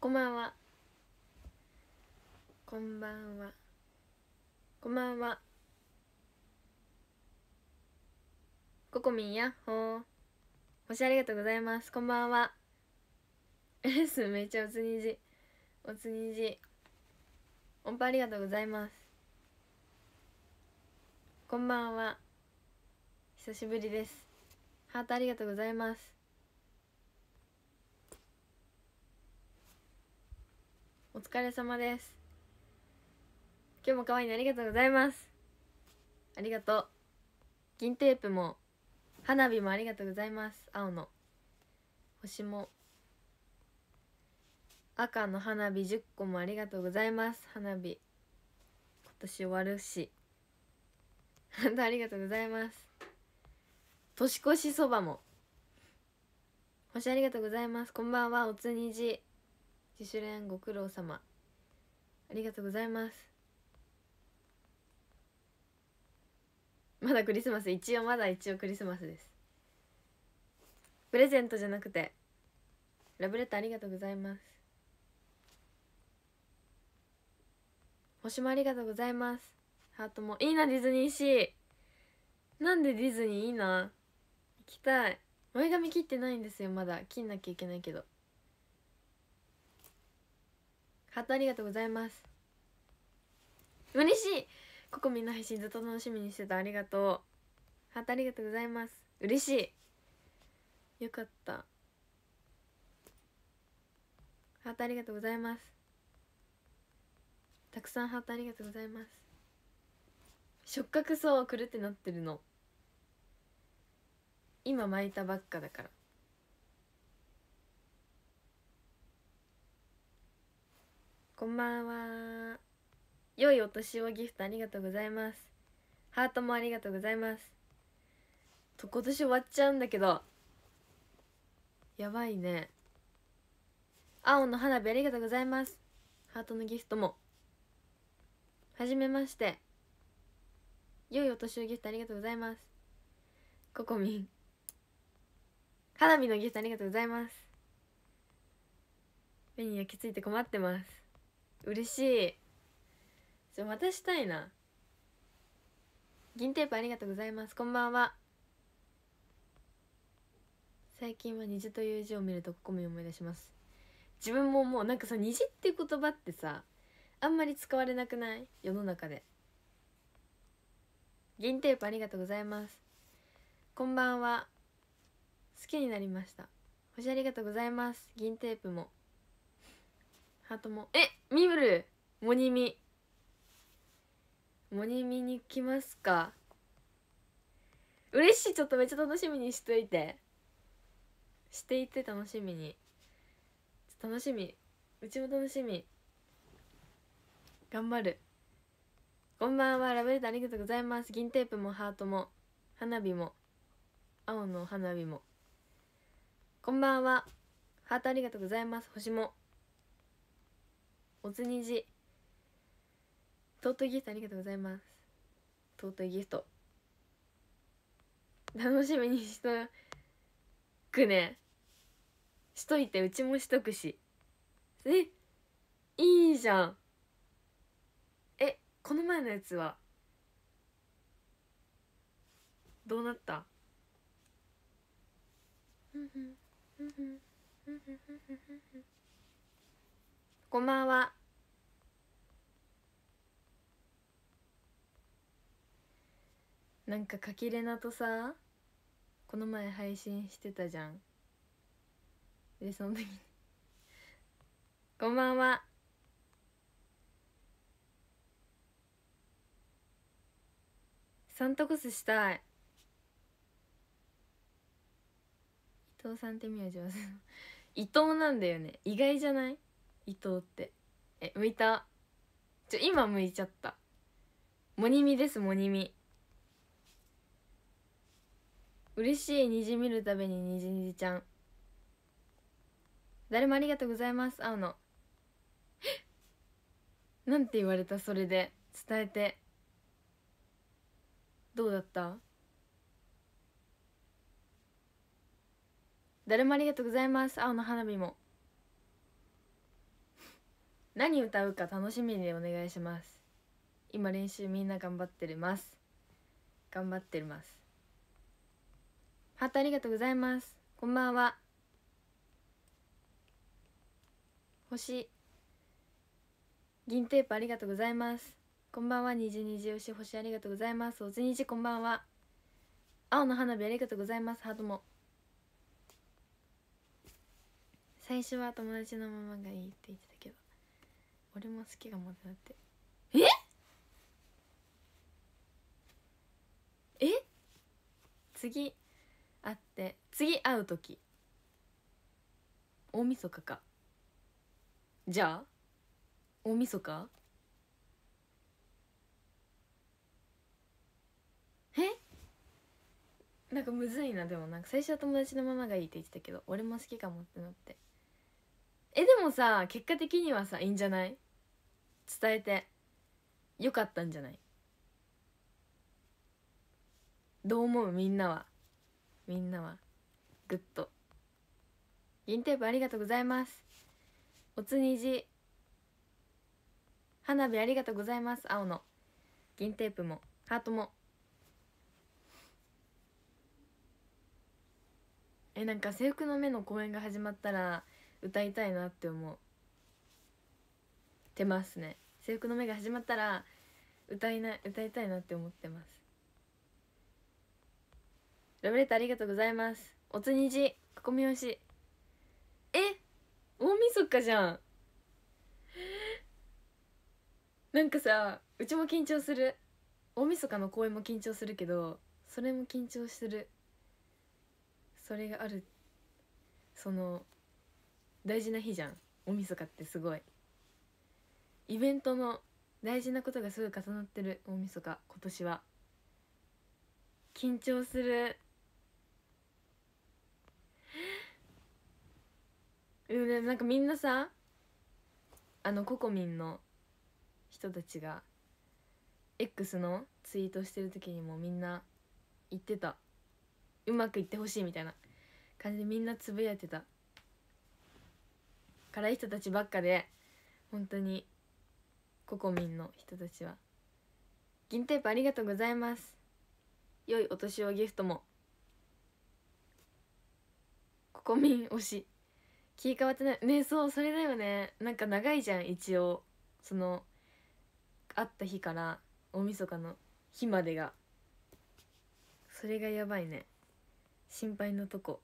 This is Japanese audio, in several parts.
こんばんはこんばんはこんばんはココミンやっほー星ありがとうございますこんばんはレッスめっちゃおつにじおつにじ音符ありがとうございますこんばんは久しぶりですハートありがとうございます疲れ様です今日も可愛いねありがとうございますありがとう銀テープも花火もありがとうございます青の星も赤の花火10個もありがとうございます花火今年終わるし本当 ありがとうございます年越しそばも星ありがとうございますこんばんはおつにじ自主練ご苦労様ありがとうございますまだクリスマス一応まだ一応クリスマスですプレゼントじゃなくてラブレターありがとうございます星もありがとうございますハートもいいなディズニーシーなんでディズニーいいな行きたい前髪切ってないんですよまだ切んなきゃいけないけどハートありがとうございます嬉しいここみんな配信ずっと楽しみにしてたありがとうハートありがとうございます嬉しいよかったハートありがとうございますたくさんハートありがとうございます触覚そうくるってなってるの今巻いたばっかだからこんばんは良いお年をギフトありがとうございますハートもありがとうございますと今年終わっちゃうんだけどやばいね青の花火ありがとうございますハートのギフトもはじめまして良いお年をギフトありがとうございますココミン花火のギフトありがとうございます目に焼き付いて困ってます嬉しいじゃまたしたいな銀テープありがとうございますこんばんは最近は虹という字を見るとここも思い出します自分ももうなんかさ虹って言葉ってさあんまり使われなくない世の中で銀テープありがとうございますこんばんは好きになりました星ありがとうございます銀テープもハートもえミブルモニミモニミに来ますか嬉しいちょっとめっちゃ楽しみにしといてしていて楽しみに楽しみうちも楽しみ頑張るこんばんはラブレターありがとうございます銀テープもハートも花火も青の花火もこんばんはハートありがとうございます星もおつにじ尊いギフトありがとうございます尊いギフト楽しみにしとくねしといてうちもしとくしえいいじゃんえこの前のやつはどうなったこんばんは。なんかかきれなとさこの前配信してたじゃんでその時にこんばんはサントコスしたい伊藤さんって名字は伊藤なんだよね意外じゃない伊藤ってえ向いたちょ今向いちゃったモニミですモニミ嬉しい虹見るたびに虹虹ちゃん誰もありがとうございます青野 なんて言われたそれで伝えてどうだった誰もありがとうございます青の花火も 何歌うか楽しみでお願いします今練習みんな頑張ってます頑張ってますハートありがとうございますこんばんは星銀テープありがとうございますこんばんは虹虹よし星ありがとうございますおつにじこんばんは青の花火ありがとうございますハートも最初は友達のままがいいって言ってたけど俺も好きがもてなってええ次あって次会う時大晦日かじゃあ大晦日えなんかむずいなでもなんか最初は友達のままがいいって言ってたけど俺も好きかもってなってえでもさ結果的にはさいいんじゃない伝えてよかったんじゃないどう思うみんなはみんなはグッと銀テープありがとうございますおつにじ花火ありがとうございます青の銀テープもハートもえなんか「制服の目」の公演が始まったら歌いたいなって思ってますね制服の目が始まったら歌いな歌いたいなって思ってますラブレターありがとうございます。おつにじ、ここみよし。え大晦日じゃん。なんかさ、うちも緊張する。大晦日の公演も緊張するけど、それも緊張する。それがある。その、大事な日じゃん。大晦日ってすごい。イベントの大事なことがすごい重なってる大晦日今年は緊張するでもなんかみんなさあのココミンの人たちが X のツイートしてる時にもみんな言ってたうまくいってほしいみたいな感じでみんなつぶやいてた辛い人たちばっかで本当にココミンの人たちは銀テープありがとうございます良いお年をギフトもコミン推しり替わってないねそうそれだよねなんか長いじゃん一応その会った日から大晦日の日までがそれがやばいね心配のとこ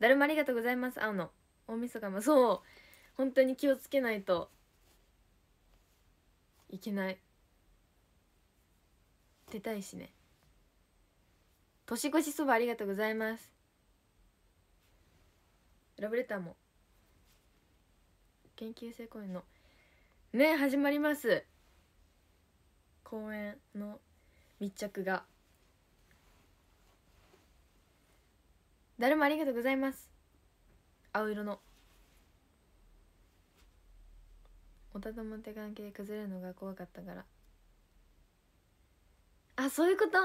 だるまありがとうございます青の大晦日もそう本当に気をつけないといけない出たいしね年越しそばありがとうございますラブレターも研究生公演のね始まります公演の密着が誰もありがとうございます青色のおたとも手て関係崩れるのが怖かったからあそういうこと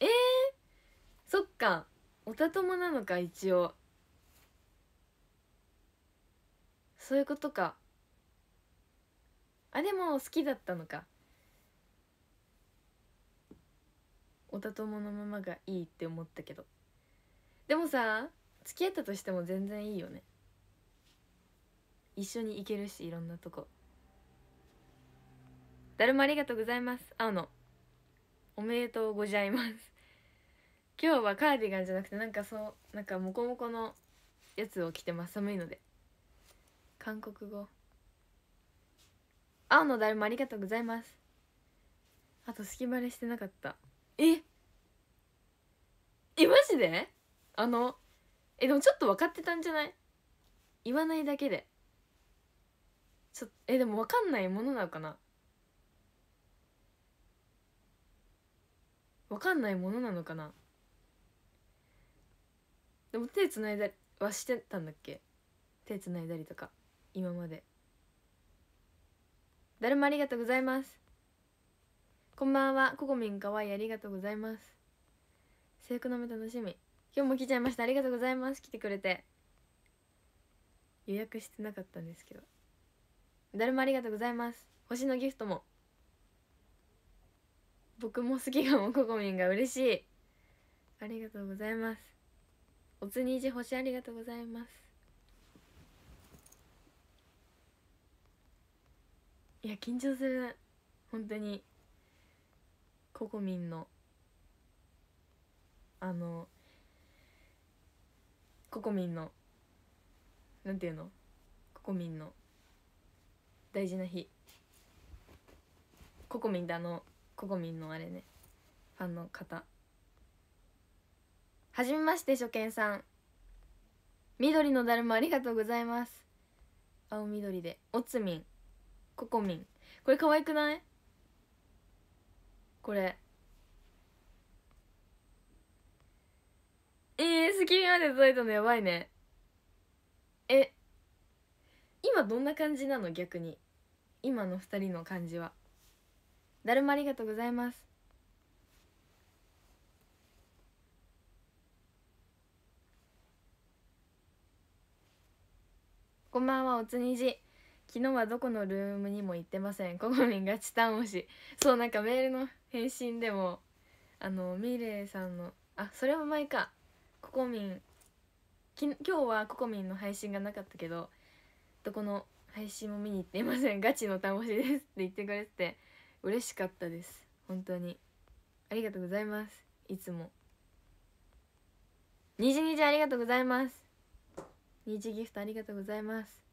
えー、そっかおたともなのか一応そういうことかあでも好きだったのかおたとものままがいいって思ったけどでもさ付き合ったとしても全然いいよね一緒に行けるしいろんなとこだるまありがとうございます青のおめでとうございます今日はカーディガンじゃなくてなんかそうなんかモコモコのやつを着てます寒いので韓国語青のだるまありがとうございますあと隙バレしてなかったええマジであのえでもちょっと分かってたんじゃない言わないだけでちょえでも分かんないものなのかな分かんないものなのかなでも手つないだはしてたんだっけ手つないだりとか今まで誰もありがとうございますこんばんはこコみんかわいいありがとうございます制服の目楽しみ今日も来ちゃいましたありがとうございます来てくれて予約してなかったんですけど誰もありがとうございます星のギフトも僕も好きかもこコみんが嬉しいありがとうございますおつにいじ星ありがとうございますいや緊張する本当に国民のあのミンのなんていうのミンの大事な日国民であのミンのあれねファンの方はじめまして初見さん緑のだるまありがとうございます青緑でおつみんココミンこれ可愛くないこれえー、好きまで届いたのやばいねえ今どんな感じなの逆に今の2人の感じはだるまありがとうございますこんばんはおつにじ昨日はどこのルームにも行ってませんここみんチタン推しそうなんかメールの返信でもあのミレイさんのあそれは前かここみん今日はここみんの配信がなかったけどどこの配信も見に行っていませんガチのタン推しですって言ってくれてて嬉しかったです本当にありがとうございますいつもにじにじありがとうございますにじギフトありがとうございます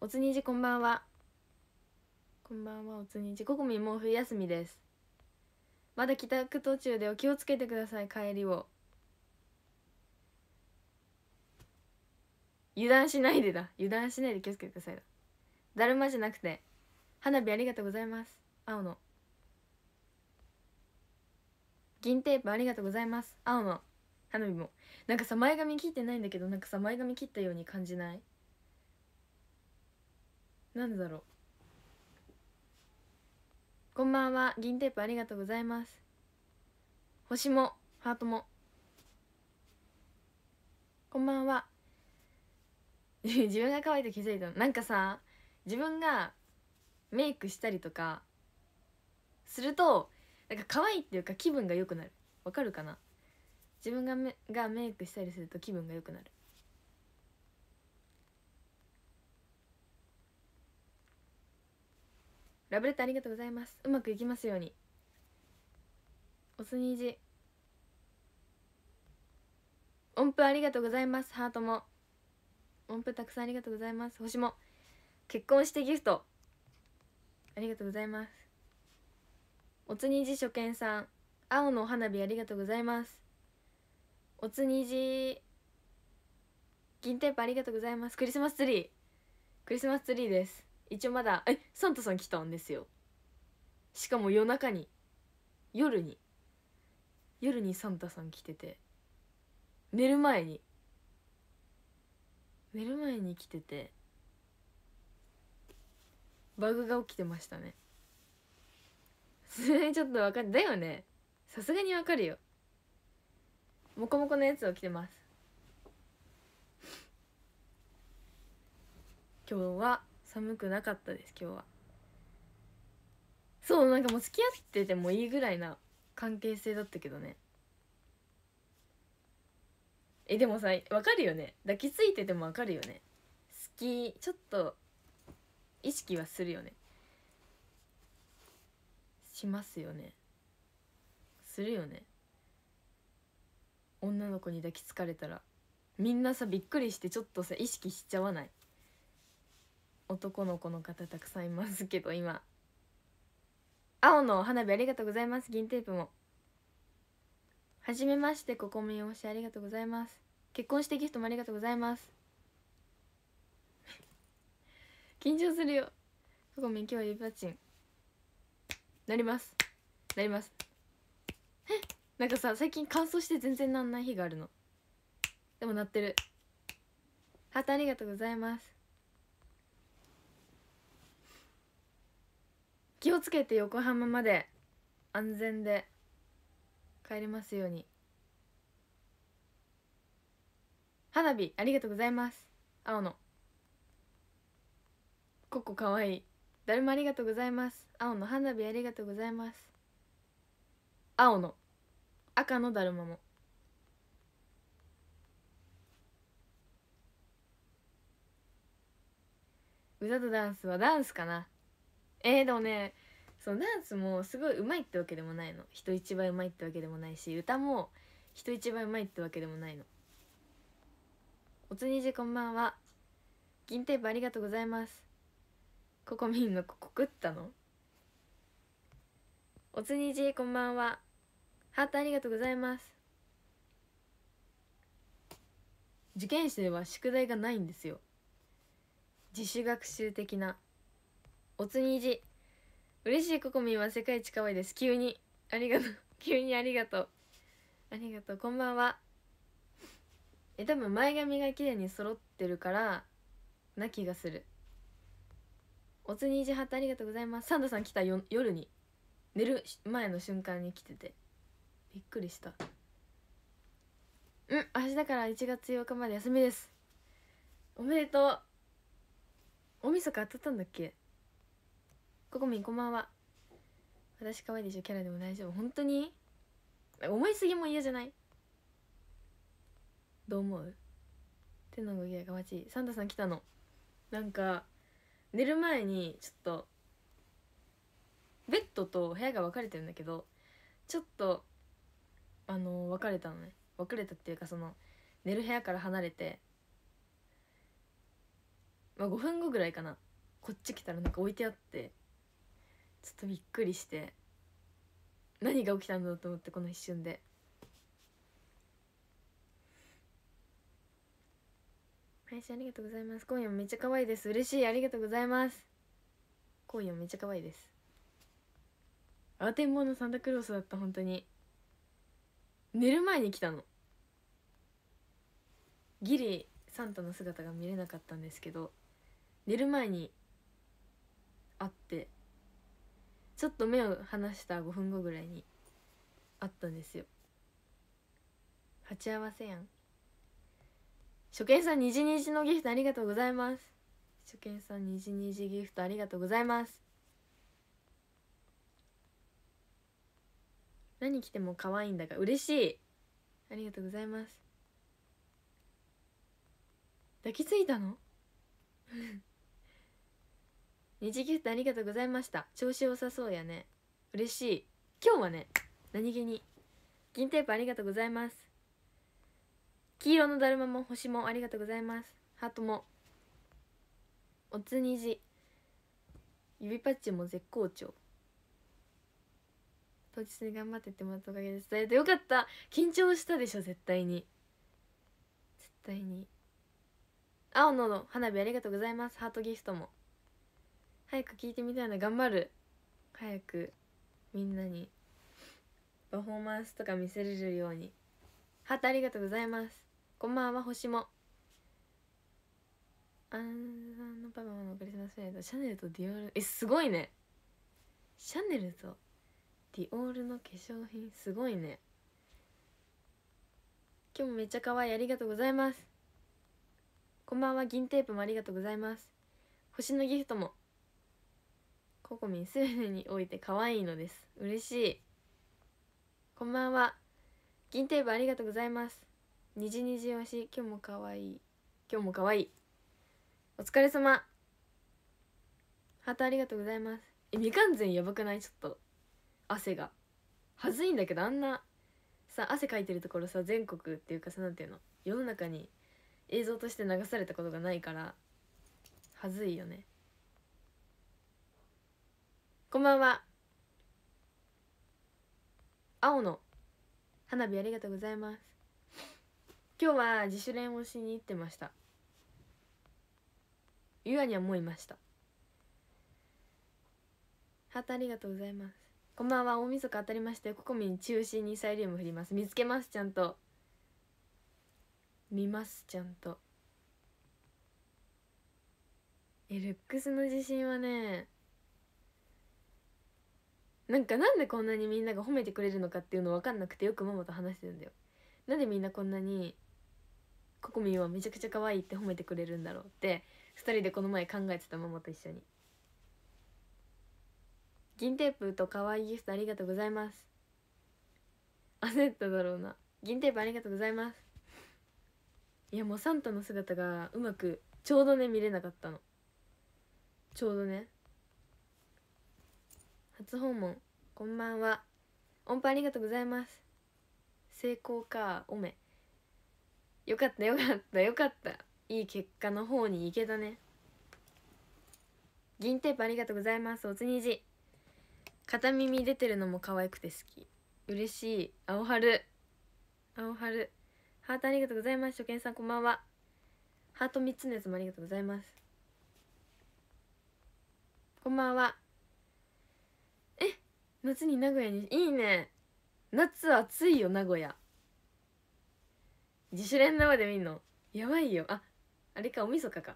おつにじこんばんはこんばんはおつにじここみもう冬休みですまだ帰宅途中でお気をつけてください帰りを油断しないでだ油断しないで気をつけてくださいだだるまじゃなくて花火ありがとうございます青の銀テープありがとうございます青の花火もなんかさ前髪切ってないんだけどなんかさ前髪切ったように感じないなんだろうこんばんは銀テープありがとうございます星もハートもこんばんは 自分が可愛いと気づいたのなんかさ自分がメイクしたりとかするとなんか可愛いっていうか気分が良くなるわかるかな自分がメがメイクしたりすると気分が良くなるラブレターありがとうございますうまくいきますようにおすにじ音符ありがとうございますハートも音符たくさんありがとうございます星も結婚してギフトありがとうございますおつにじ初見さん青のお花火ありがとうございますおつにじ銀テープありがとうございますクリスマスツリークリスマスツリーです一応まだえサンタさん来たんですよしかも夜中に夜に夜にサンタさん来てて寝る前に寝る前に来ててバグが起きてましたねそれちょっと分かるだよねさすがに分かるよモコモコのやつ起きてます今日は寒くなかったです今日はそうなんかもう付き合っててもいいぐらいな関係性だったけどねえでもさわかるよね抱きついててもわかるよね好きちょっと意識はするよねしますよねするよね女の子に抱きつかれたらみんなさびっくりしてちょっとさ意識しちゃわない男の子の方たくさんいますけど今青のお花火ありがとうございます銀テープもはじめましてここみおしありがとうございます結婚してギフトもありがとうございます 緊張するよここみ今日はゆばちんなりますなります なんかさ最近乾燥して全然なんない日があるのでも鳴ってるハートありがとうございます気をつけて横浜まで安全で帰れますように花火ありがとうございます青野ココかわいい誰もありがとうございます青の花火ありがとうございます青の赤のだるまもうざとダンスはダンスかなえー、でもねそのダンスもすごいうまいってわけでもないの人一倍うまいってわけでもないし歌も人一倍うまいってわけでもないのおつにじこんばんは銀テープありがとうございますここみんがここ食ったのおつにじこんばんはハートありがとうございます受験生は宿題がないんですよ自主学習的なおつにじ嬉しいココミンは世界一可愛いです 急にありがとう急にありがとうありがとうこんばんはえ多分前髪が綺麗に揃ってるからな気がするおつにじはってありがとうございますサンドさん来たよ夜に寝る前の瞬間に来ててびっくりしたうん明日から1月8日まで休みですおめでとうおみそか当たったんだっけここみんこんばんは私可愛いでしょキャラでも大丈夫本当に思いすぎも嫌じゃないどう思う手の動きがかわちいサンタさん来たのなんか寝る前にちょっとベッドと部屋が分かれてるんだけどちょっとあの分かれたのね分れたっていうかその寝る部屋から離れてまあ5分後ぐらいかなこっち来たらなんか置いてあってちょっとびっくりして何が起きたんだと思ってこの一瞬で。配信ありがとうございます。今夜もめっちゃ可愛いです。嬉しい。ありがとうございます。今夜もめっちゃ可愛いです。アテンボのサンタクロースだった、本当に。寝る前に来たの。ギリ、サンタの姿が見れなかったんですけど、寝る前に会って、ちょっと目を離した5分後ぐらいにあったんですよ鉢合わせやん初見さんにじにじのギフトありがとうございます初見さんにじにじギフトありがとうございます何着ても可愛いんだが嬉しいありがとうございます抱きついたの二ギフトありがとうございました調子良さそうやね嬉しい今日はね何気に銀テープありがとうございます黄色のだるまも星もありがとうございますハートもおつにじ指パッチも絶好調当日に頑張ってってもらったおかげで伝えてよかった緊張したでしょ絶対に絶対に青の花火ありがとうございますハートギフトも早く聴いてみたいな頑張る早くみんなにパフォーマンスとか見せれるようにハートありがとうございますこんばんは星もあんさんのパパのクリスマスプレトシャネルとディオールえすごいねシャネルとディオールの化粧品すごいね今日もめっちゃ可愛いありがとうございますこんばんは銀テープもありがとうございます星のギフトもココミンすべてにおいて可愛いのです嬉しいこんばんは銀テープありがとうございますにじにじわし今日も可愛い今日も可愛いお疲れ様ハートありがとうございますえ未完全やばくないちょっと汗がはずいんだけどあんなさ汗かいてるところさ全国っていうかさなんていうの世の中に映像として流されたことがないからはずいよねこんばんは。青の花火ありがとうございます。今日は自主練をしに行ってました。ゆあにはもういました。ハートありがとうございます。こんばんは。大晦日当たりまして、ここみん中心にサイリウム振ります。見つけます、ちゃんと。見ます、ちゃんと。え、ルックスの自信はね、なんかなんでこんなにみんなが褒めてくれるのかっていうの分かんなくてよくママと話してるんだよなんでみんなこんなにココミンはめちゃくちゃ可愛いって褒めてくれるんだろうって2人でこの前考えてたママと一緒に銀テープと可愛いギフトありがとうございます焦っただろうな銀テープありがとうございますいやもうサンタの姿がうまくちょうどね見れなかったのちょうどね訪問こんばんは音波ありがとうございます成功かおめよかったよかったよかったいい結果の方に行けたね銀テープありがとうございますおつにじ片耳出てるのも可愛くて好き嬉しい青春青春ハートありがとうございます初見さんこんばんはハート3つのやつもありがとうございますこんばんは夏に名古屋にいいね夏暑いよ名古屋自主練生で見んのやばいよああれかおみそかか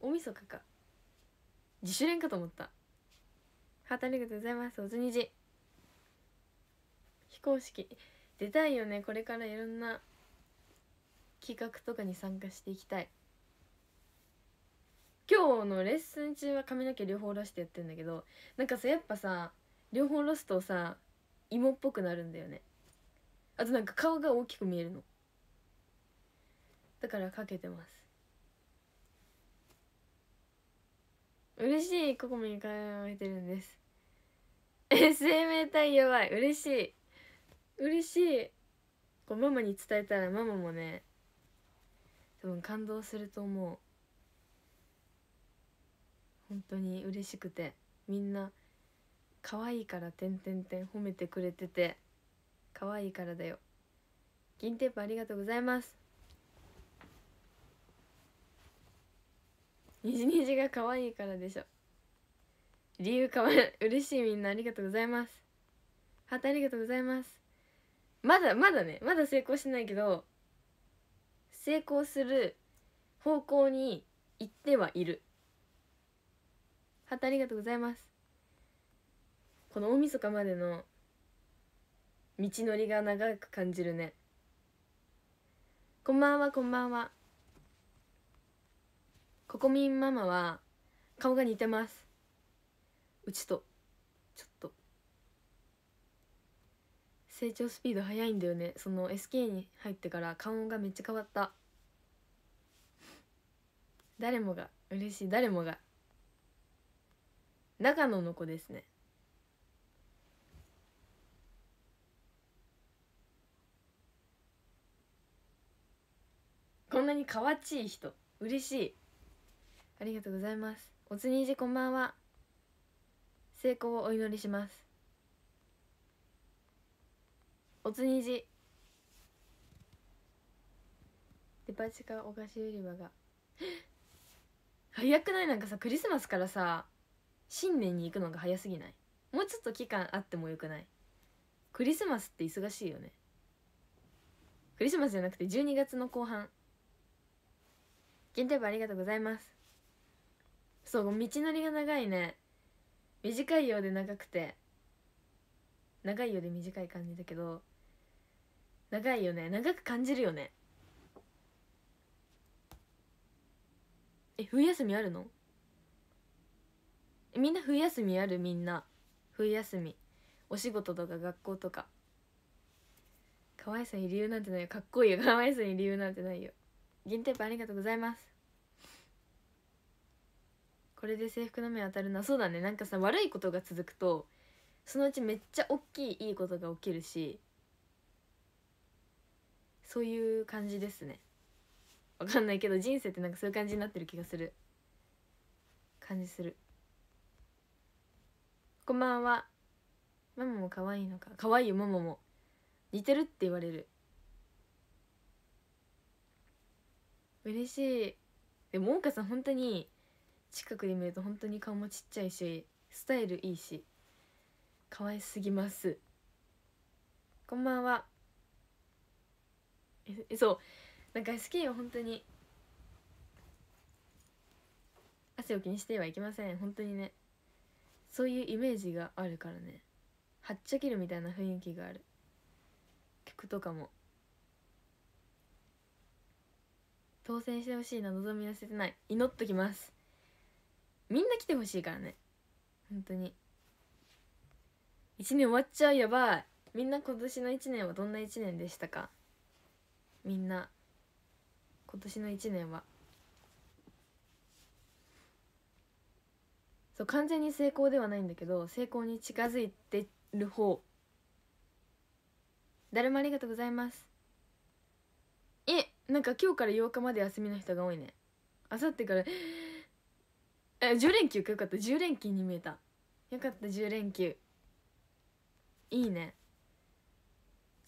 おみそかか自主練かと思ったハートありがとうございますおつにじ非公式出たいよねこれからいろんな企画とかに参加していきたい今日のレッスン中は髪の毛両方出してやってんだけどなんかさやっぱさ両方ロスとさ芋っぽくなるんだよねあとなんか顔が大きく見えるのだからかけてます嬉しいここミに通えてるんです生命体やばい嬉しい嬉しいこうママに伝えたらママもね多分感動すると思う本当に嬉しくてみんな可愛いからてんてんてん褒めてくれてて可愛いからだよ銀テープありがとうございます虹虹が可愛いからでしょ理由かわい嬉しいみんなありがとうございますハートありがとうございますまだまだねまだ成功してないけど成功する方向に行ってはいるハートありがとうございますこの大晦日までの道のりが長く感じるねこんばんはこんばんはココミンママは顔が似てますうちとちょっと成長スピード速いんだよねその SK に入ってから顔がめっちゃ変わった誰もが嬉しい誰もが長野の子ですねこんなにかわちい人嬉しいありがとうございますおつにじこんばんは成功をお祈りしますおつにじデパ地下お菓子売り場が 早くないなんかさクリスマスからさ新年に行くのが早すぎないもうちょっと期間あってもよくないクリスマスって忙しいよねクリスマスじゃなくて12月の後半限定部ありがとうございますそう道のりが長いね短いようで長くて長いようで短い感じだけど長いよね長く感じるよねえ冬休みあるのみんな冬休みあるみんな冬休みお仕事とか学校とかかわいさに理由なんてないよかっこいいよかわいさに理由なんてないよ銀テープありがとうございますこれで制服の目当たるなそうだねなんかさ悪いことが続くとそのうちめっちゃ大きいいいことが起きるしそういう感じですねわかんないけど人生ってなんかそういう感じになってる気がする感じするこんばんはママも可愛いのか可愛いよママも似てるって言われる嬉しいでも桜花さん本当に近くで見ると本当に顔もちっちゃいしスタイルいいし可愛すぎますこんばんはえそうなんか好きよ本当に汗を気にしてはいけません本当にねそういうイメージがあるからねはっちゃけるみたいな雰囲気がある曲とかも当選してほしいな望みは捨てない祈っときますみんな来てほしいからね本当に1年終わっちゃうやばいみんな今年の1年はどんな1年でしたかみんな今年の1年はそう完全に成功ではないんだけど成功に近づいてる方誰もありがとうございますなんか今日から8日まで休みの人が多いねあさってからえ10連休かよかった10連休に見えたよかった10連休いいね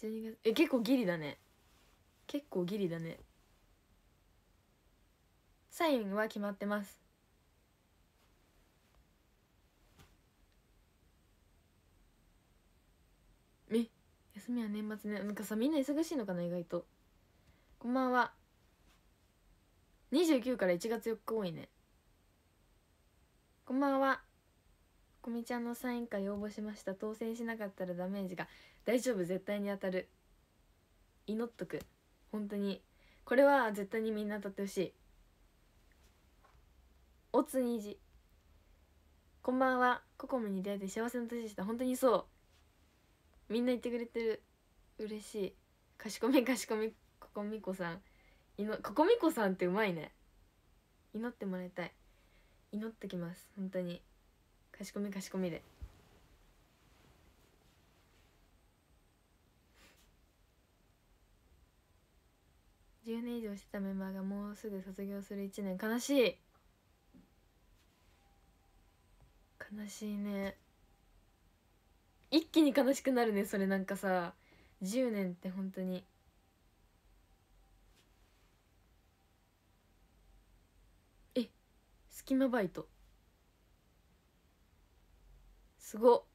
12月え結構ギリだね結構ギリだねサインは決まってますえ休みは年末ねなんかさみんな忙しいのかな意外と。こんばんは29から1月4日多いねこんばんはこみちゃんのサイン会応募しました当選しなかったらダメージが大丈夫絶対に当たる祈っとく本当にこれは絶対にみんな当たってほしいおつにじこんばんはココムに出会えて幸せな年でした本当にそうみんな言ってくれてる嬉しいかしこめかしこめこみこさんいのここみこさんってうまいね祈ってもらいたい祈ってきます本当にかしこみかしこみで10年以上してたメンバーがもうすぐ卒業する1年悲しい悲しいね一気に悲しくなるねそれなんかさ10年って本当に隙間バイトすご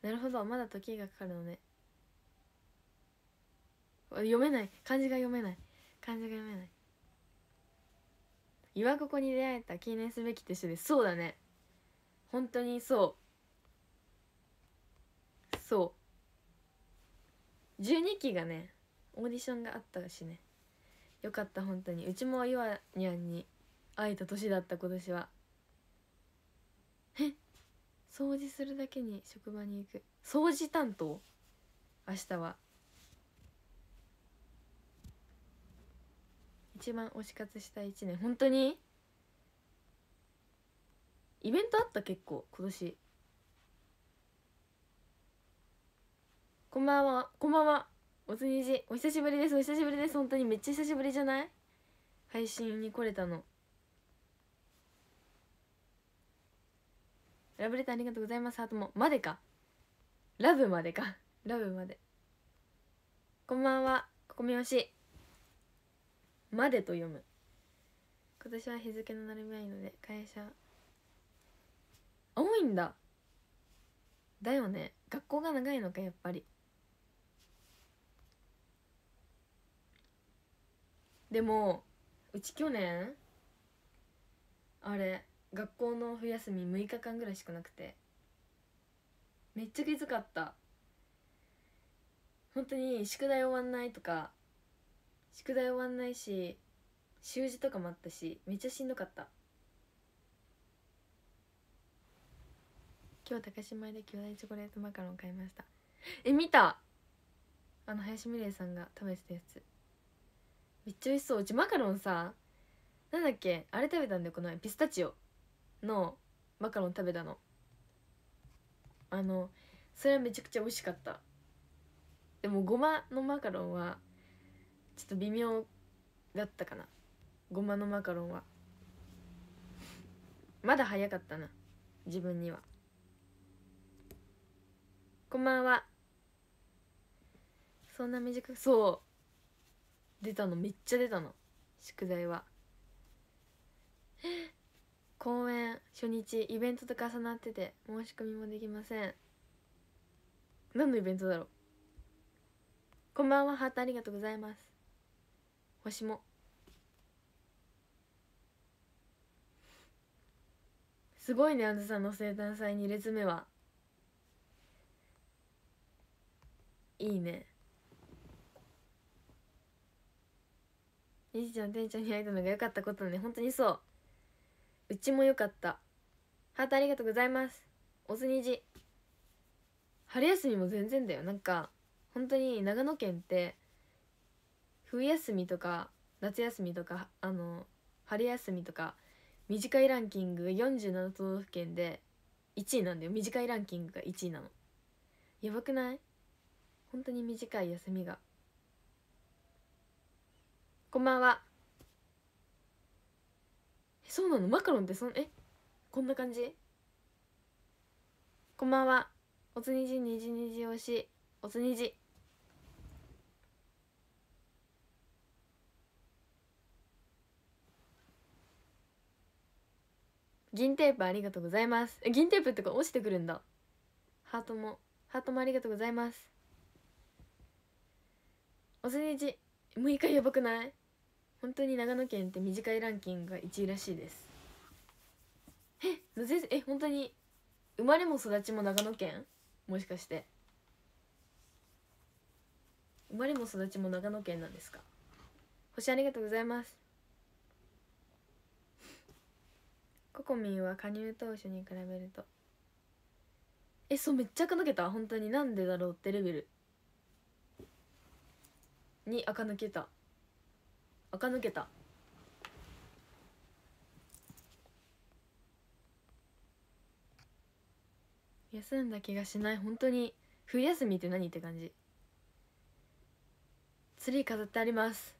なるほどまだ時がかかるのね読めない漢字が読めない漢字が読めない岩ここに出会えた記念すべきって一緒ですそうだね本当にそうそう12期がねオーディションがあったしねよかった本当にうちもいわにゃんに会えた年だった今年はえ掃除するだけに職場に行く掃除担当明日は一番推し活した1年本当にイベントあった結構今年こんばんはこんばんはおつにじお久しぶりですお久しぶりです本当にめっちゃ久しぶりじゃない配信に来れたのラブレターありがとうございますハートもまでかラブまでかラブまでこんばんはここみよしまでと読む今年は日付の並るべいので会社多いんだだよね学校が長いのかやっぱりでもうち去年あれ学校の冬休み6日間ぐらいしかなくてめっちゃきづかった本当に宿題終わんないとか宿題終わんないし習字とかもあったしめっちゃしんどかった今日高島屋で巨大チョコレートマカロン買いましたえ見たあの林美玲さんが食べてたやつめっちゃ美味しそううちマカロンさなんだっけあれ食べたんだよこの前ピスタチオのマカロン食べたのあのそれはめちゃくちゃ美味しかったでもごまのマカロンはちょっと微妙だったかなごまのマカロンはまだ早かったな自分にはこんばんはそんな短くそう出たのめっちゃ出たの宿題は公演初日イベントと重なってて申し込みもできません何のイベントだろうこんばんはハートありがとうございます星もすごいねあずさんの生誕祭2列目はいいねゆじちゃん店長に会えたのが良かったことね本当にそううちも良かったハートありがとうございますおすにじ春休みも全然だよなんか本当に長野県って冬休みとか夏休みとかあの春休みとか短いランキング47都道府県で1位なんだよ短いランキングが1位なのやばくない本当に短い休みがこんばんはそうなのマカロンってそんえこんな感じこんばんはおつにじにじにじおしおつにじ銀テープありがとうございますえ銀テープってこれ落ちてくるんだハートもハートもありがとうございますおつにじ一日やばくない本当に長野県って短いランキングが1位らしいですえ先生え本当に生まれも育ちも長野県もしかして生まれも育ちも長野県なんですか星ありがとうございますココミンは加入当初に比べるとえそうめっちゃ垢抜けた本当になんでだろうってレベルに垢抜けた垢抜けた休んだ気がしない本当に冬休みって何って感じツリー飾ってあります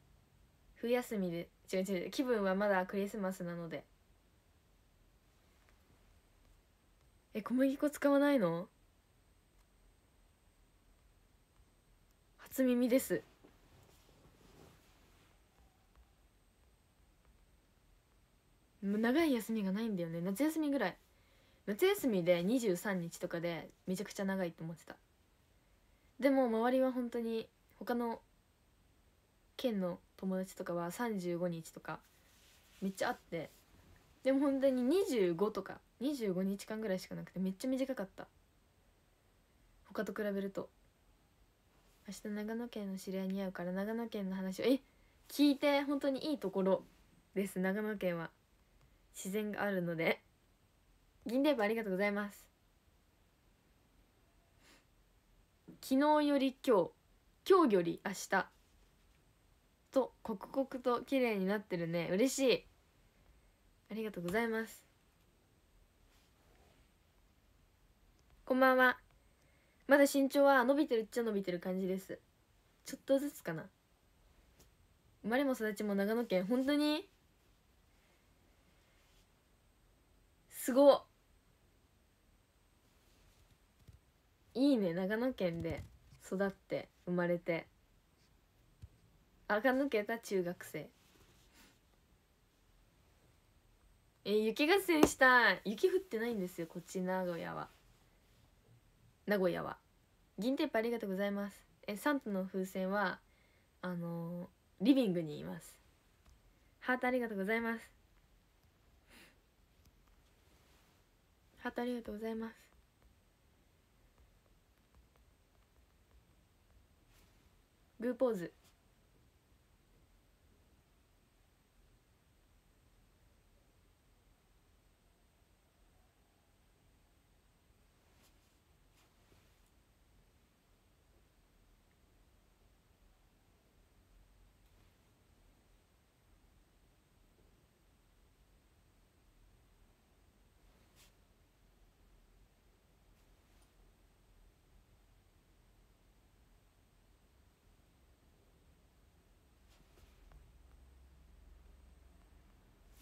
冬休みで違う違う気分はまだクリスマスなのでえ小麦粉使わないの初耳です長い休みがないんだよね夏休みぐらい夏休みで23日とかでめちゃくちゃ長いって思ってたでも周りは本当に他の県の友達とかは35日とかめっちゃあってでも本当に25とか25日間ぐらいしかなくてめっちゃ短かった他と比べると明日長野県の知り合いに会うから長野県の話をえ聞いて本当にいいところです長野県は。自然があるので銀テープありがとうございます昨日より今日今日より明日と刻々と綺麗になってるね嬉しいありがとうございますこんばんはまだ身長は伸びてるっちゃ伸びてる感じですちょっとずつかな生まれも育ちも長野県本当にすごいいね長野県で育って生まれて垢抜けた中学生え雪合戦したい雪降ってないんですよこっち名古屋は名古屋は銀テープありがとうございますえサンタの風船はあのー、リビングにいますハートありがとうございますハートありがとうございますグーポーズ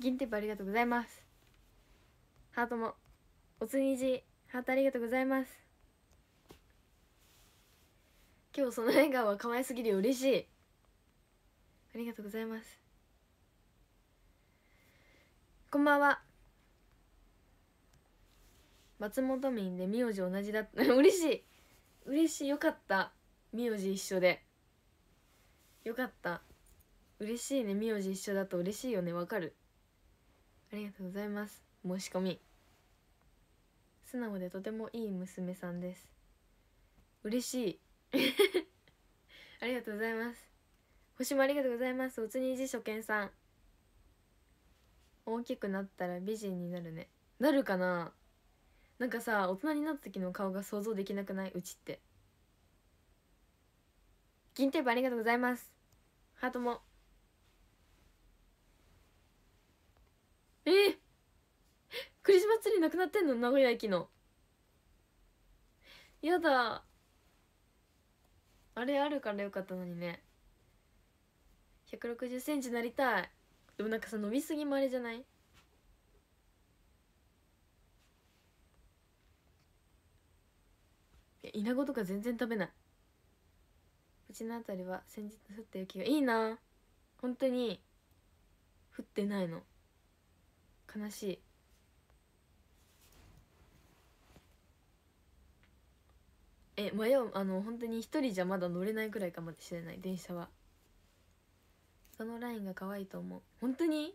銀テープありがとうございますハートもおつにじハートありがとうございます今日その笑顔は可愛すぎる嬉しいありがとうございますこんばんは松本民で苗字同じだった 嬉しい嬉しいよかった苗字一緒でよかった嬉しいね苗字一緒だと嬉しいよねわかるありがとうございます申し込み素直でとてもいい娘さんです嬉しい ありがとうございます星もありがとうございますおつにじ初見さん大きくなったら美人になるねなるかななんかさ大人になった時の顔が想像できなくないうちって銀テープありがとうございますハートもえー、クリスマスツリーなくなってんの名古屋駅のやだあれあるからよかったのにね1 6 0ンチなりたいでもなんかさ伸びすぎもあれじゃないイナゴとか全然食べないうちの辺りは先日降った雪がいいな本当に降ってないの悲しいえ迷うあの本当に一人じゃまだ乗れないくらいかもしれない電車はそのラインが可愛いと思う本当に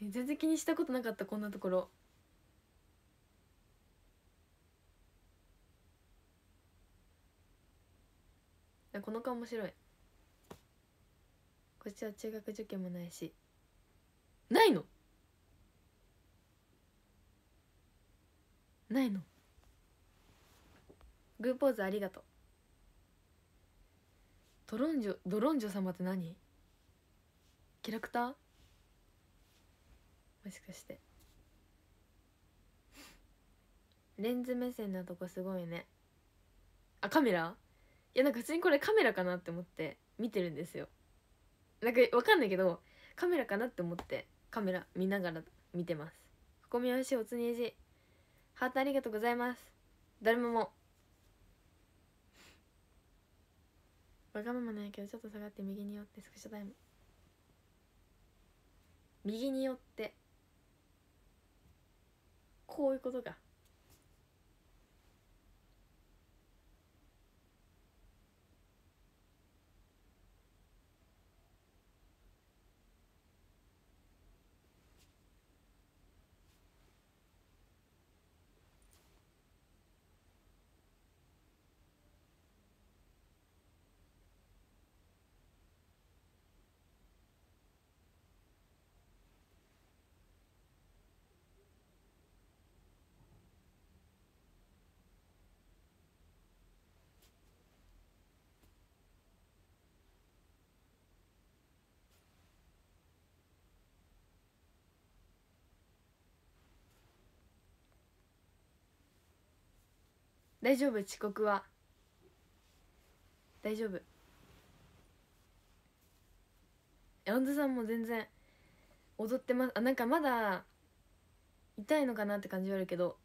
え全然気にしたことなかったこんなところこの顔面白いこっちは中学受験もないしないのないのグーポーズありがとうドロンジョドロンジョ様って何キャラクターもしかしてレンズ目線のとこすごいねあカメラいやなんか普通にこれカメラかなって思って見てるんですよなんかわかんないけどカメラかなって思ってカメラ見ながら見てますここみよしおつにじハートありがとうございます誰ももわがままなんやけどちょっと下がって右に寄ってスクショタイム右に寄ってこういうことか大丈夫遅刻は大丈夫ン田さんも全然踊ってますあなんかまだ痛いのかなって感じはあるけど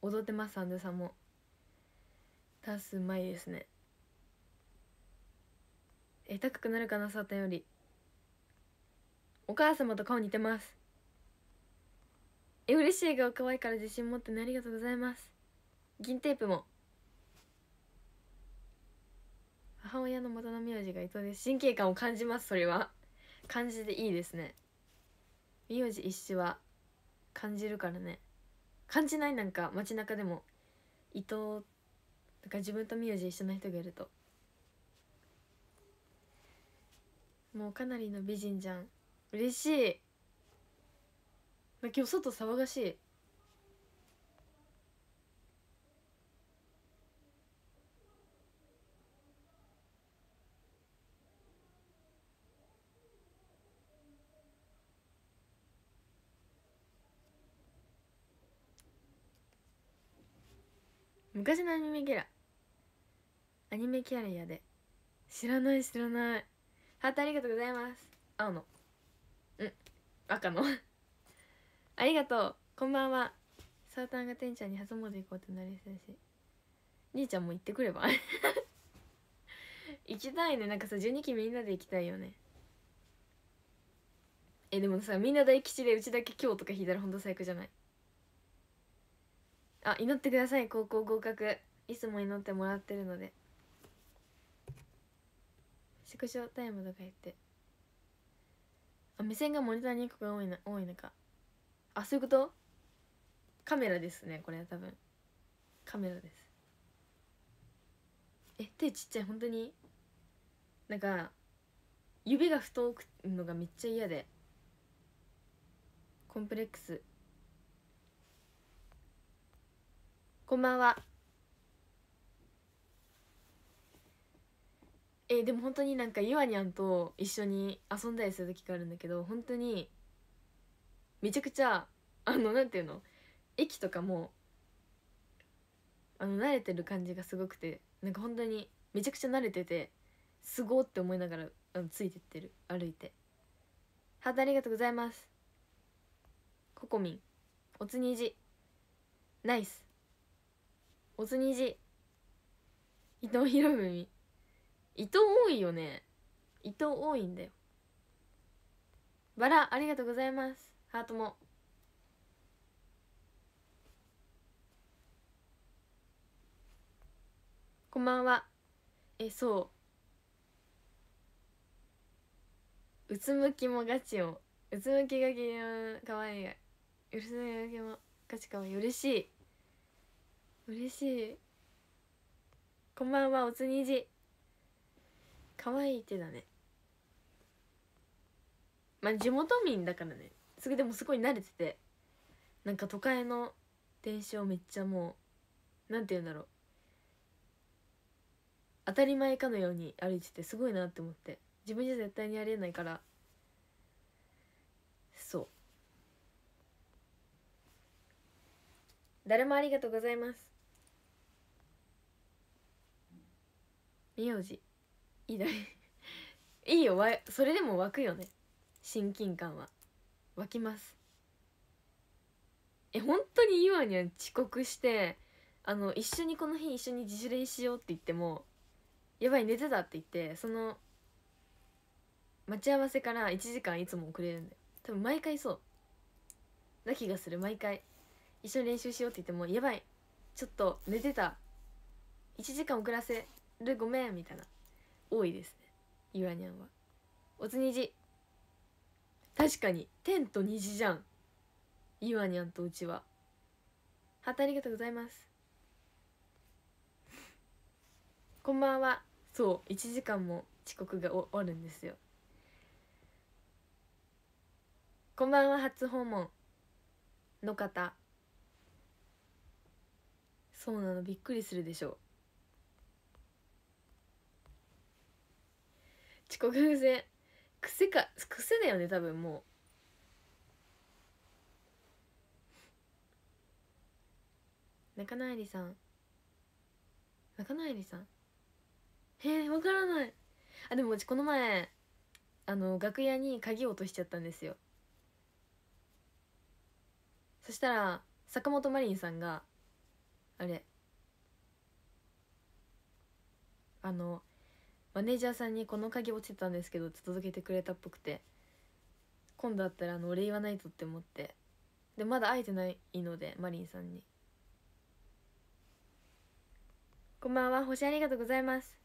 踊ってますン田さんもタす前ですねえ高くなるかなサータンよりお母様と顔似てますえ嬉しい顔可愛いから自信持ってねありがとうございます銀テープも母親の元の名字が伊藤です親近感を感じますそれは感じでいいですね名字一種は感じるからね感じないなんか街中でも伊藤なんか自分と名字一緒の人がいるともうかなりの美人じゃん嬉しい今日外騒がしい昔のアニメキャラアニメキャラやで知らない知らないハートありがとうございます青のうん赤の ありがとうこんばんはサータンが店長に初詣行こうってなりそうし兄ちゃんも行ってくれば 行きたいねなんかさ12期みんなで行きたいよねえでもさみんな大吉でうちだけ今日とか引いたらほんと最悪じゃないあ祈ってください高校合格いつも祈ってもらってるので縮小タイムとか言ってあ目線がモニターに行くが多いな多いのかあそういうことカメラですねこれは多分カメラですえ手ちっちゃい本当になんか指が太くのがめっちゃ嫌でコンプレックスこんばんはえー、でも本当になんかゆあにゃんと一緒に遊んだりする時があるんだけど本当にめちゃくちゃあのなんていうの駅とかもあの慣れてる感じがすごくてなんか本当にめちゃくちゃ慣れててすごって思いながらあのついてってる歩いてハートありがとうございますココミンおつにじナイスおつにじ伊藤博文伊藤多いよね伊藤多いんだよバラありがとうございますハートもこんばんはえそううつむきもガチをうつむきがきかわいい許せないだけもガチかわいい嬉しい嬉しいこんばんはおつにじ可愛い手だねまあ地元民だからねすぐでもすごい慣れててなんか都会の電車をめっちゃもうなんて言うんだろう当たり前かのように歩いててすごいなって思って自分じゃ絶対にありえないからそう誰もありがとうございます名字いいだ いいよわそれでも湧くよね親近感は湧きますえ本当に今には遅刻してあの一緒にこの日一緒に自主練しようって言ってもやばい寝てたって言ってその待ち合わせから1時間いつも遅れるんだよ多分毎回そうな気がする毎回一緒に練習しようって言ってもやばいちょっと寝てた1時間遅らせるごめん」みたいな多いですねゆらにゃんは。おつにじ確かに天と虹じゃんゆワにゃんとうちはハートありがとうございますこんばんはそう1時間も遅刻がおおるんですよこんばんは初訪問の方そうなのびっくりするでしょう遅刻癖癖か癖だよね多分もう中野愛理さん中野愛理さんへえ分からないあでもうちこの前あの楽屋に鍵を落としちゃったんですよそしたら坂本マリンさんがあれあのマネージャーさんにこの鍵落ちてたんですけど続けてくれたっぽくて今度あったらあのお礼言わないとって思ってでまだ会えてないのでマリンさんにこんばんは星ありがとうございます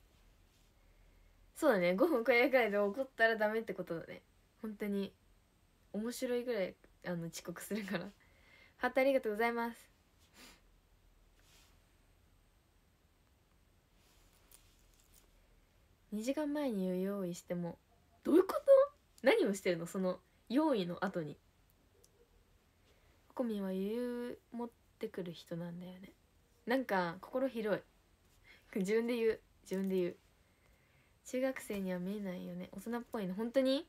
そうだね5分くらいくらいで怒ったらダメってことだね本当に面白いぐらいあの遅刻するからハートありがとうございます2時間前に用意してもどういうこと何をしてるのその用意の後にコミンは余裕持ってくる人なんだよねなんか心広い自分で言う自分で言う中学生には見えないよね大人っぽいの本当に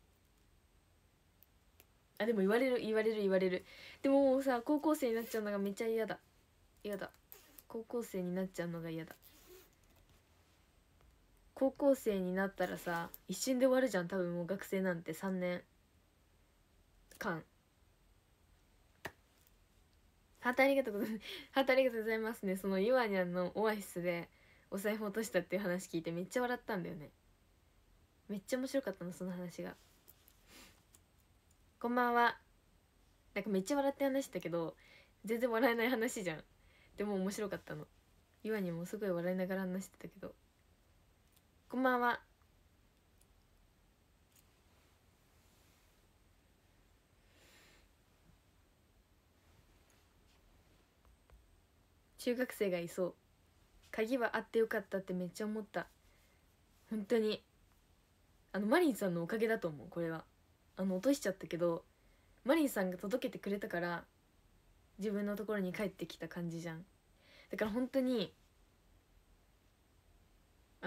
あでも言われる言われる言われるでももさ高校生になっちゃうのがめっちゃ嫌だ嫌だ高校生になっちゃうのが嫌だ高校生になったらさ一瞬で終わるじゃん多分もう学生なんて3年間ハートありがとうございます。ハートありがとうございますね。そのゆあにゃんのオアシスでお財布落としたっていう話聞いてめっちゃ笑ったんだよね。めっちゃ面白かったの、その話が。こんばんは。なんかめっちゃ笑って話したけど、全然笑えない話じゃん。でも面白かったの。ゆあにもすごい笑いながら話してたけど。こんばんは。中学生がいそう。鍵はあってよかったってめっちゃ思った。本当に。あの、マリンさんのおかげだと思う、これは。あの、落としちゃったけど、マリンさんが届けてくれたから、自分のところに帰ってきた感じじゃん。だから本当に、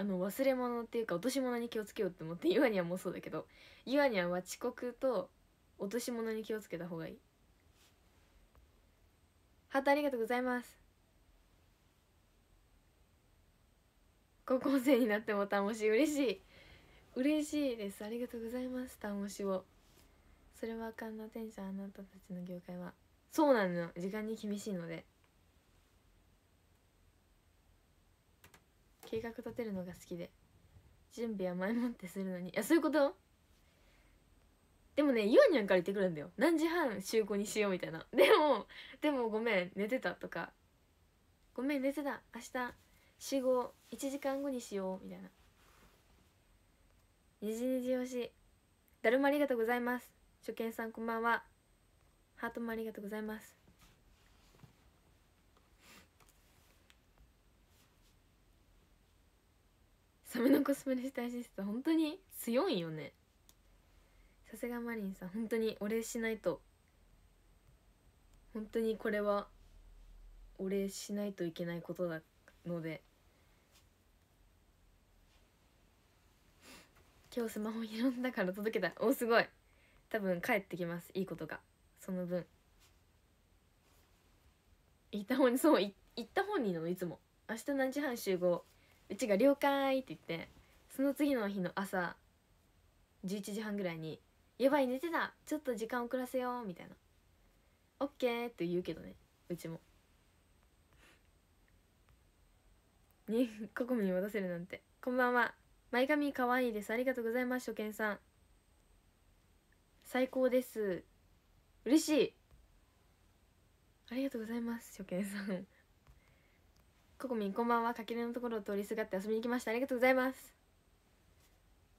あの忘れ物っていうか落とし物に気をつけようって思ってユアニャンもそうだけどユアニャンは遅刻と落とし物に気をつけた方がいいハートありがとうございます高校生になってもたもし嬉しい嬉しいですありがとうございますたもしをそれはあかんな店長あなたたちの業界はそうなのよ時間に厳しいので計画立てるのが好きで準備は前もってするのにいやそういうことでもねゆわにゃんから言ってくるんだよ何時半集合にしようみたいなでもでもごめん寝てたとかごめん寝てた明日集合1時間後にしようみたいなにじにじよしだるまありがとうございます初見さんこんばんはハートもありがとうございますサメのコスプレしたアシスト本当に強いよねさすがマリンさん本当にお礼しないと本当にこれはお礼しないといけないことなので今日スマホ拾ったから届けたおすごい多分帰ってきますいいことがその分行った方にそう行った方にいのいつも明日何時半集合うちが「了解」って言ってその次の日の朝11時半ぐらいに「やばい寝てたちょっと時間遅らせよう」みたいな「オッケーって言うけどねうちも。にここムに渡せるなんてこんばんは前髪かわいいですありがとうございます初見さん最高です嬉しいありがとうございます初見さんここみんこんばんはかけるのところを通りすがって遊びに来ましたありがとうございます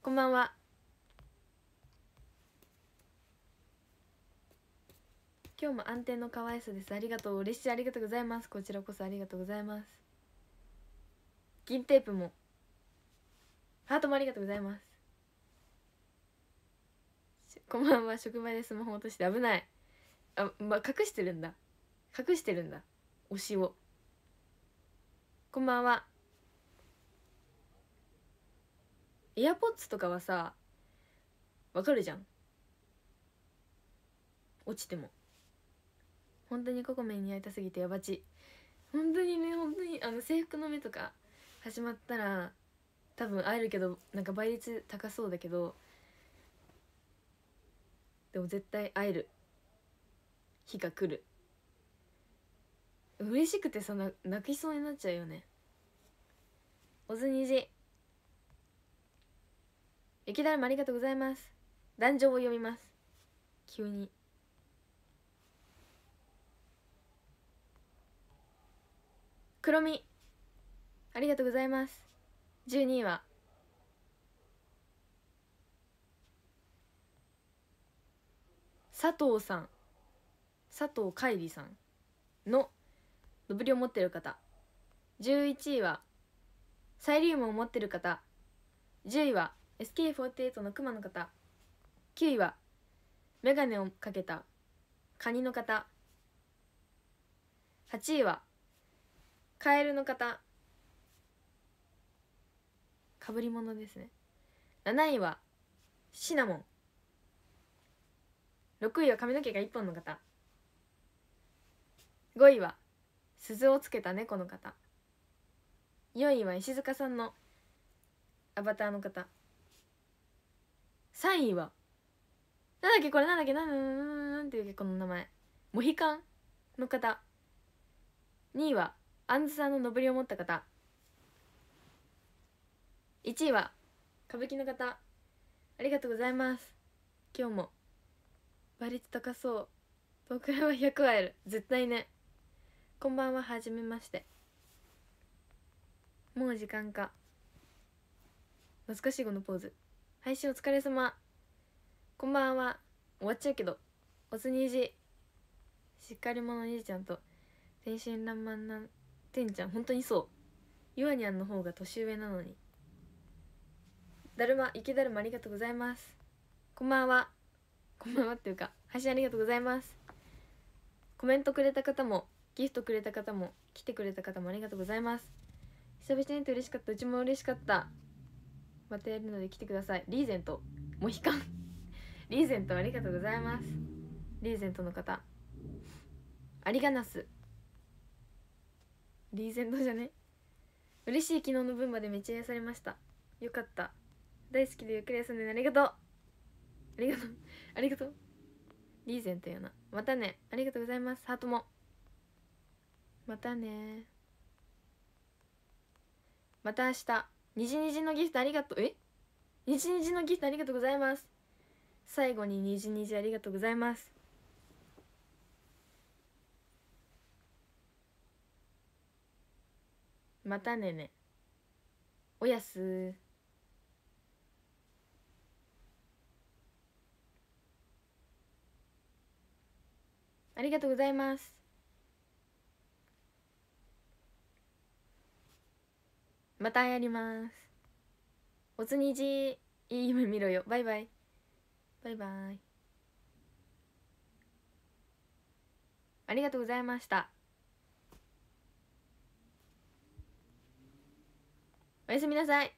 こんばんは今日も安定の可愛さですありがとう嬉しいありがとうございますこちらこそありがとうございます銀テープもハートもありがとうございますこんばんは職場でスマホ落として危ないあまあ、隠してるんだ隠してるんだ推しをこんばんはエアポッツとかはさわかるじゃん落ちても本当にココメに会いたすぎてやばち本当にね本当にあの制服の目とか始まったら多分会えるけどなんか倍率高そうだけどでも絶対会える日が来る嬉しくてさ泣きそうになっちゃうよねおずにじ雪だるまありがとうございます壇上を読みます急に黒みありがとうございます12位は佐藤さん佐藤海里さんの「ブブリを持ってる方11位はサイリウムを持ってる方10位は SK48 のクマの方9位はメガネをかけたカニの方8位はカエルの方かぶり物ですね7位はシナモン6位は髪の毛が1本の方5位は鈴をつけた猫の方4位は石塚さんのアバターの方3位はなんだっけこれなんだっけなんなんなんていうこの名前モヒカンの方2位はあんずさんののぶりを持った方1位は歌舞伎の方ありがとうございます今日も倍率高そう僕らは100はやる絶対ねこんばんははじめましてもう時間か懐かしいこのポーズ配信お疲れ様こんばんは終わっちゃうけどおつにじしっかり者じちゃんと天真爛漫なてんちゃん本当にそうゆあにゃんの方が年上なのにだるま池だるまありがとうございますこんばんはこんばんはっていうか配信ありがとうございますコメントくれた方もギフトくれた方も来てくれた方もありがとうございます久々に会って嬉しかったうちも嬉しかったまたやるので来てくださいリーゼントもひかんリーゼントありがとうございますリーゼントの方ありがなすリーゼントじゃね嬉しい昨日の分までめっちゃ癒されましたよかった大好きでゆっくり休んでありがとうありがとうありがとうリーゼントやなまたねありがとうございますハートもまたねまた明日にじのギフトありがとうえにじにじのギフトありがとうございます最後ににじにじありがとうございますまたねねおやすありがとうございますまたやりますおつにじいい夢見ろよバイバイバイバイありがとうございましたおやすみなさい